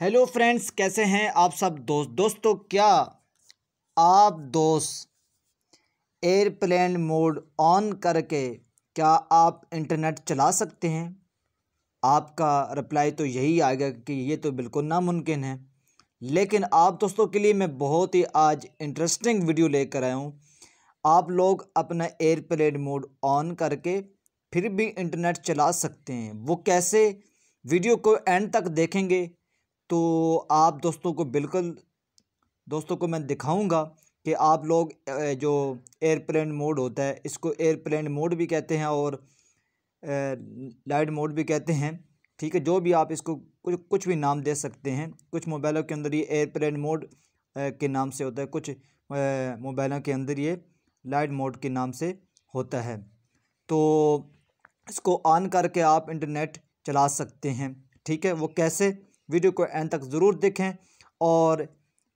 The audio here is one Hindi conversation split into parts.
हेलो फ्रेंड्स कैसे हैं आप सब दोस्त दोस्तों क्या आप दोस्त एयरप्लेन मोड ऑन करके क्या आप इंटरनेट चला सकते हैं आपका रिप्लाई तो यही आएगा कि ये तो बिल्कुल नामुमकिन है लेकिन आप दोस्तों के लिए मैं बहुत ही आज इंटरेस्टिंग वीडियो लेकर आया हूँ आप लोग अपना एयरप्लेन मोड ऑन करके फिर भी इंटरनेट चला सकते हैं वो कैसे वीडियो को एंड तक देखेंगे तो आप दोस्तों को बिल्कुल दोस्तों को मैं दिखाऊंगा कि आप लोग जो एयरप्लेन मोड होता है इसको एयरप्लेन मोड भी कहते हैं और लाइट मोड भी कहते हैं ठीक है जो भी आप इसको कुछ कुछ भी नाम दे सकते हैं कुछ मोबाइलों के अंदर ये एयरप्लेन मोड के नाम से होता है कुछ मोबाइलों के अंदर ये लाइट मोड के नाम से होता है तो इसको ऑन करके आप इंटरनेट चला सकते हैं ठीक है वो कैसे वीडियो को एंड तक ज़रूर देखें और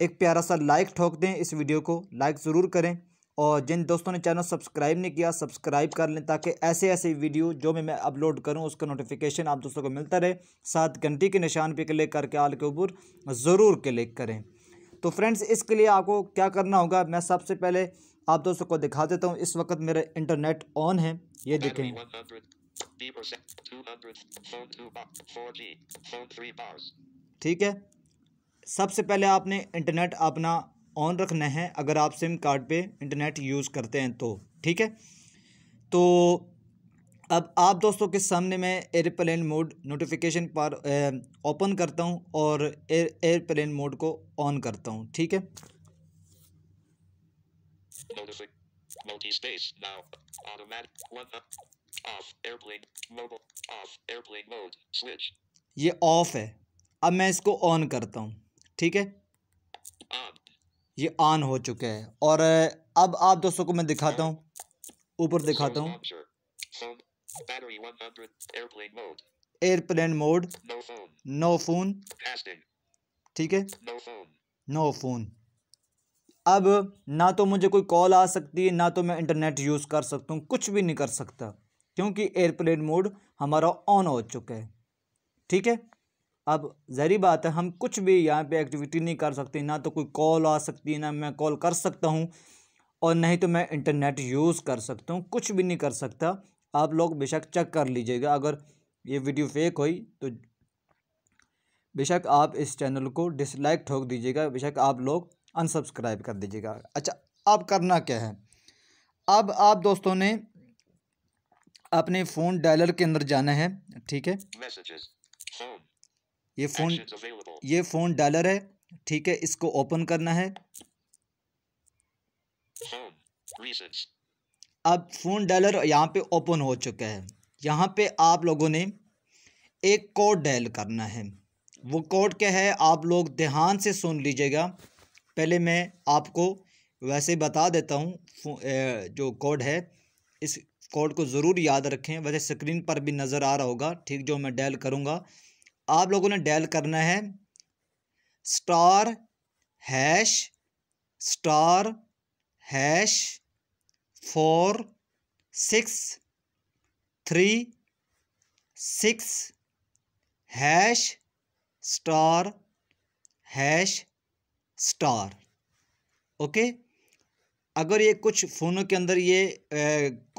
एक प्यारा सा लाइक ठोक दें इस वीडियो को लाइक ज़रूर करें और जिन दोस्तों ने चैनल सब्सक्राइब नहीं किया सब्सक्राइब कर लें ताकि ऐसे ऐसे वीडियो जो भी मैं अपलोड करूं उसका नोटिफिकेशन आप दोस्तों को मिलता रहे सात घंटे के निशान पे क्लिक करके आल के ऊपर ज़रूर क्लिक करें तो फ्रेंड्स इसके लिए आपको क्या करना होगा मैं सबसे पहले आप दोस्तों को दिखा देता हूँ इस वक्त मेरा इंटरनेट ऑन है ये देखें ठीक है सबसे पहले आपने इंटरनेट अपना ऑन रखना है अगर आप सिम कार्ड पे इंटरनेट यूज़ करते हैं तो ठीक है तो अब आप दोस्तों के सामने मैं एयरप्लेन मोड नोटिफिकेशन पर ओपन करता हूं और एयरप्लेन मोड को ऑन करता हूं ठीक है ये ऑफ है अब मैं इसको ऑन करता हूँ ठीक है ये ऑन हो चुका है और अब आप दोस्तों को मैं दिखाता हूँ ऊपर दिखाता हूँ एयरप्लेन मोड नो फोन ठीक है नो फोन अब ना तो मुझे कोई कॉल आ सकती है ना तो मैं इंटरनेट यूज़ कर सकता हूँ कुछ भी नहीं कर सकता क्योंकि एयरप्लेन मोड हमारा ऑन हो चुका है ठीक है अब जहरी बात है हम कुछ भी यहाँ पे एक्टिविटी नहीं कर सकते ना तो कोई कॉल आ सकती है ना मैं कॉल कर सकता हूँ और नहीं तो मैं इंटरनेट यूज़ कर सकता हूँ कुछ भी नहीं कर सकता आप लोग बेशक चेक कर लीजिएगा अगर ये वीडियो फेक हुई तो बेशक आप इस चैनल को डिसलाइक ठोक दीजिएगा बेशक आप लोग अनसब्सक्राइब कर दीजिएगा अच्छा अब करना क्या है अब आप दोस्तों ने आपने फ़ोन डायलर के अंदर जाना है ठीक है ये फ़ोन ये फ़ोन डायलर है ठीक है इसको ओपन करना है अब फ़ोन डायलर यहाँ पे ओपन हो चुका है यहाँ पे आप लोगों ने एक कोड डायल करना है वो कोड क्या है आप लोग ध्यान से सुन लीजिएगा पहले मैं आपको वैसे बता देता हूँ जो कोड है इस कोड को ज़रूर याद रखें वैसे स्क्रीन पर भी नज़र आ रहा होगा ठीक जो मैं डायल करूँगा आप लोगों ने डायल करना है star hash star hash four six three six hash star hash star okay अगर ये कुछ फ़ोनों के अंदर ये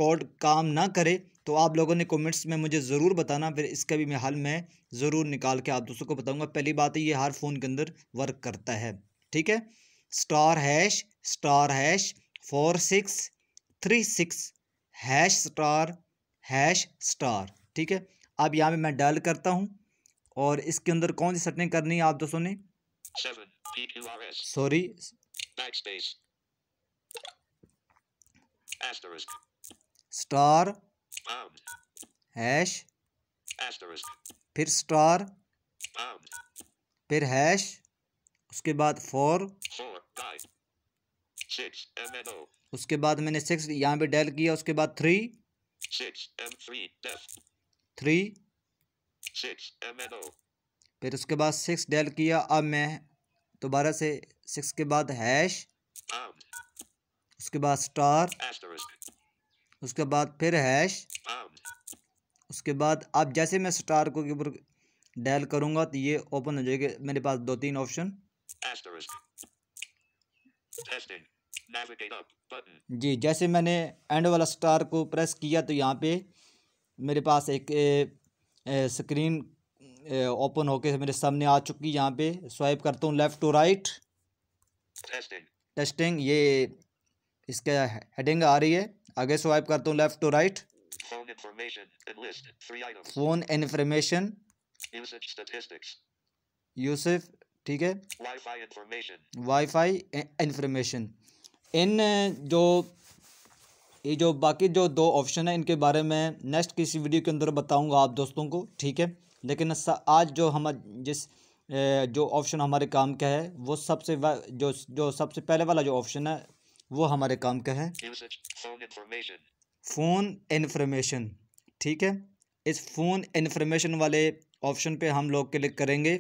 कोड काम ना करे तो आप लोगों ने कमेंट्स में मुझे ज़रूर बताना फिर इसका भी मैं हल मैं ज़रूर निकाल के आप दोस्तों को बताऊंगा पहली बात है ये हर फ़ोन के अंदर वर्क करता है ठीक है star hash star hash four six three six hash star hash star ठीक है अब यहाँ पे मैं डायल करता हूँ और इसके अंदर कौन सी सेटिंग करनी है आप दोस्तों ने सॉरी Asterisk. hash asterisk फिर स्टार फिर hash उसके बाद o उसके बाद मैंने six यहाँ पे dial किया उसके बाद थ्री o फिर उसके बाद six dial किया अब मैं दोबारा से सिक्स के बाद हैश उसके बाद स्टार उसके बाद फिर हैश उसके बाद आप जैसे मैं स्टार को ऊपर डायल करूंगा तो ये ओपन हो जाएगा मेरे पास दो तीन ऑप्शन जी जैसे मैंने एंड वाला स्टार को प्रेस किया तो यहाँ पे मेरे पास एक ए, ए, स्क्रीन ओपन होके मेरे सामने आ चुकी यहाँ पे स्वाइप करता हूँ लेफ़्ट टू राइट टेस्टिंग ये इसके हेडिंग आ रही है आगे स्वाइप करता हूँ left to right phone information यूसुफ ठीक है वाईफाई इन्फॉर्मेशन इन जो ये जो बाकी जो दो ऑप्शन है इनके बारे में नेक्स्ट किसी वीडियो के अंदर बताऊंगा आप दोस्तों को ठीक है लेकिन आज जो हम जिस जो ऑप्शन हमारे काम का है वो सबसे जो जो सबसे पहले वाला जो ऑप्शन है वो हमारे काम का है फ़ोन इन्फॉर्मेशन ठीक है इस फ़ोन इन्फॉर्मेशन वाले ऑप्शन पे हम लोग क्लिक करेंगे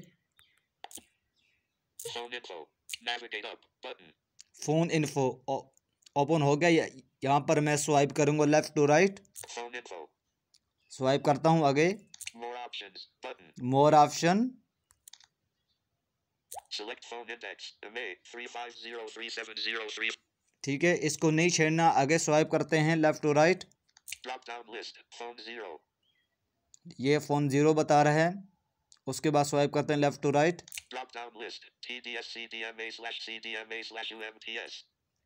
फ़ोन इन्फो ओपन हो गया यहाँ पर मैं स्वाइप करूँगा लेफ़्ट टू राइट स्वाइप करता हूँ आगे more option Select phone index, MA 3503703. ठीक है इसको नहीं छेड़ना आगे स्वाइप करते हैं लेफ्ट टू राइट ये फ़ोन ज़ीरो बता रहा है उसके बाद स्वाइप करते हैं लेफ्ट टू राइट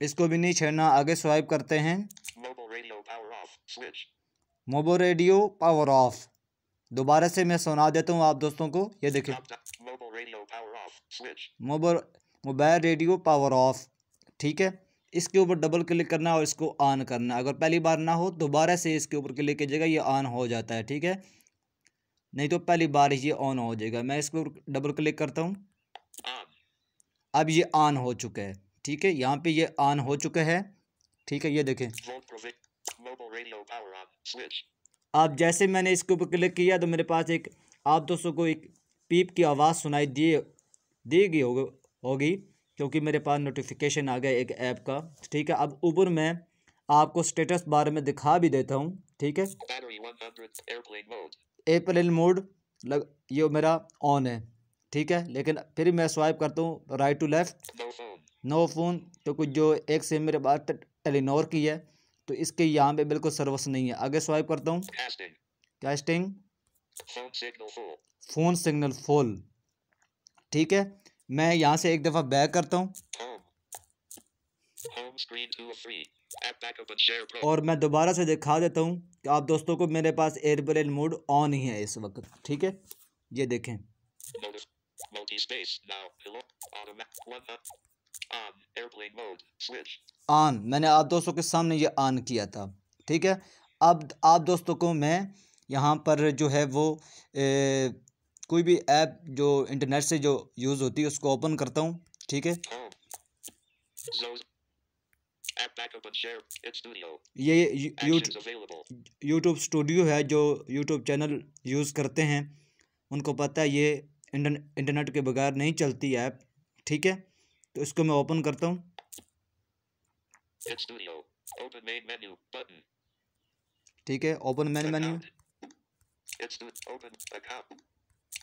इसको भी नहीं छेड़ना आगे स्वाइप करते हैं मोबो रेडियो पावर ऑफ दोबारा से मैं सुना देता हूँ आप दोस्तों को ये देखिए मोबो मोबाइल रेडियो पावर ऑफ ठीक है इसके ऊपर डबल क्लिक करना और इसको ऑन करना अगर पहली बार ना हो दोबारा से इसके ऊपर क्लिक कीजिएगा ये ऑन हो जाता है ठीक है नहीं तो पहली बार ये ऑन हो जाएगा मैं इसके ऊपर डबल क्लिक करता हूँ अब ये ऑन हो चुका है ठीक है यहाँ पे ये ऑन हो चुका है ठीक है ये देखें अब जैसे मैंने इसके ऊपर क्लिक किया तो मेरे पास एक आप दोस्तों को एक पीप की आवाज़ सुनाई दिए दी गई होगी क्योंकि मेरे पास नोटिफिकेशन आ गया एक ऐप का ठीक है अब उबर में आपको स्टेटस बार में दिखा भी देता हूँ ठीक है एयरप्लेन मोड लग ये मेरा ऑन है ठीक है लेकिन फिर मैं स्वाइप करता हूँ right to left no phone तो कुछ जो एक सिम मेरे पास टेलीनोर की है तो इसके यहाँ पे बिल्कुल सर्विस नहीं है आगे स्वाइप करता हूँ कैस्टिंग फ़ोन सिग्नल फोल ठीक है मैं यहाँ से एक दफ़ा बैक करता हूँ और मैं दोबारा से दिखा देता हूँ कि आप दोस्तों को मेरे पास एयरप्लेन मोड ऑन ही है इस वक्त ठीक है ये देखें ऑन मैंने आप दोस्तों के सामने ये ऑन किया था ठीक है अब आप दोस्तों को मैं यहाँ पर जो है वो ए, कोई भी ऐप जो इंटरनेट से जो यूज़ होती है उसको ओपन करता हूँ ठीक है oh. ये यूट्यूब स्टूडियो है जो यूट्यूब चैनल यूज़ करते हैं उनको पता है ये इंटरनेट के बगैर नहीं चलती ऐप ठीक है तो इसको मैं ओपन करता हूँ ठीक है ओपन मैन menu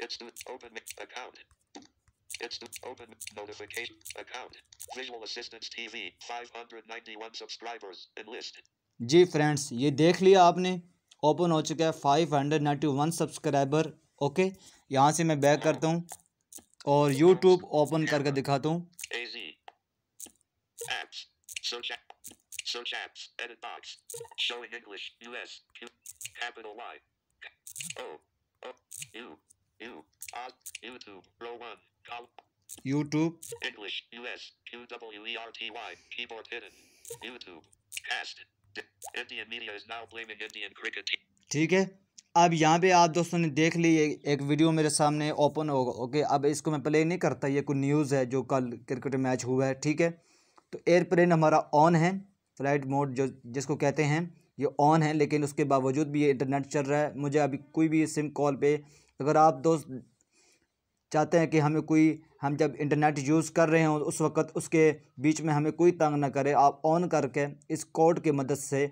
It's Instant open account. It's Instant open notification account. Visual Assistance TV 591 subscribers enlisted. जी फ्रेंड्स ये देख लिया आपने ओपन हो चुका है five hundred ninety one subscriber okay यहाँ से मैं बैक करता हूँ और यूट्यूब ओपन करके दिखाता हूँ YouTube English US Q W E R T Y keyboard hidden YouTube cast Indian media is now blaming Indian cricket. ठीक है अब यहाँ पे आप दोस्तों ने देख ली एक वीडियो मेरे सामने ओपन होगा ओके अब इसको मैं प्ले नहीं करता ये कोई न्यूज़ है जो कल क्रिकेट मैच हुआ है ठीक है तो एयरप्लेन हमारा ऑन है फ्लाइट मोड जो जिसको कहते हैं ये ऑन है लेकिन उसके बावजूद भी ये इंटरनेट चल रहा है मुझे अभी कोई भी सिम कॉल पे अगर आप दोस्त चाहते हैं कि हमें कोई हम जब इंटरनेट यूज़ कर रहे हों उस वक्त उसके बीच में हमें कोई तंग ना करे आप ऑन करके इस कोड की मदद से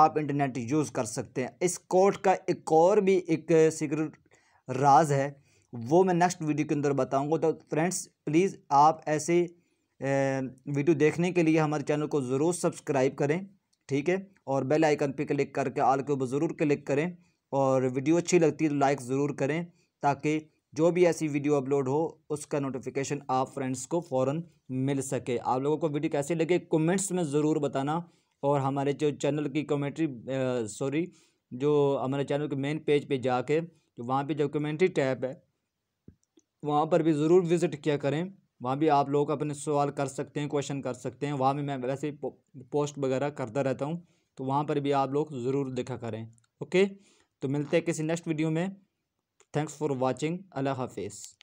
आप इंटरनेट यूज़ कर सकते हैं इस कोड का एक और भी एक सीक्रेट राज है वो मैं नेक्स्ट वीडियो के अंदर बताऊंगा तो फ्रेंड्स प्लीज़ आप ऐसे वीडियो देखने के लिए हमारे चैनल को ज़रूर सब्सक्राइब करें ठीक है और बेल आइकन पर क्लिक करके आल के ऊपर ज़रूर क्लिक करें और वीडियो अच्छी लगती है तो लाइक ज़रूर करें ताकि जो भी ऐसी वीडियो अपलोड हो उसका नोटिफिकेशन आप फ्रेंड्स को फ़ौर मिल सके आप लोगों को वीडियो कैसी लगे कमेंट्स में ज़रूर बताना और हमारे जो चैनल की कमेंट्री सॉरी जो हमारे चैनल के मेन पेज पे जाके तो वहाँ पे जो कमेंट्री टैब है वहाँ पर भी ज़रूर विज़िट किया करें वहाँ भी आप लोग अपने सवाल कर सकते हैं क्वेश्चन कर सकते हैं वहाँ भी मैं वैसे पोस्ट वगैरह करता रहता हूँ तो वहाँ पर भी आप लोग ज़रूर देखा करें ओके तो मिलते हैं किसी नेक्स्ट वीडियो में थैंक्स फॉर वॉचिंग अल्लाह हाफिज़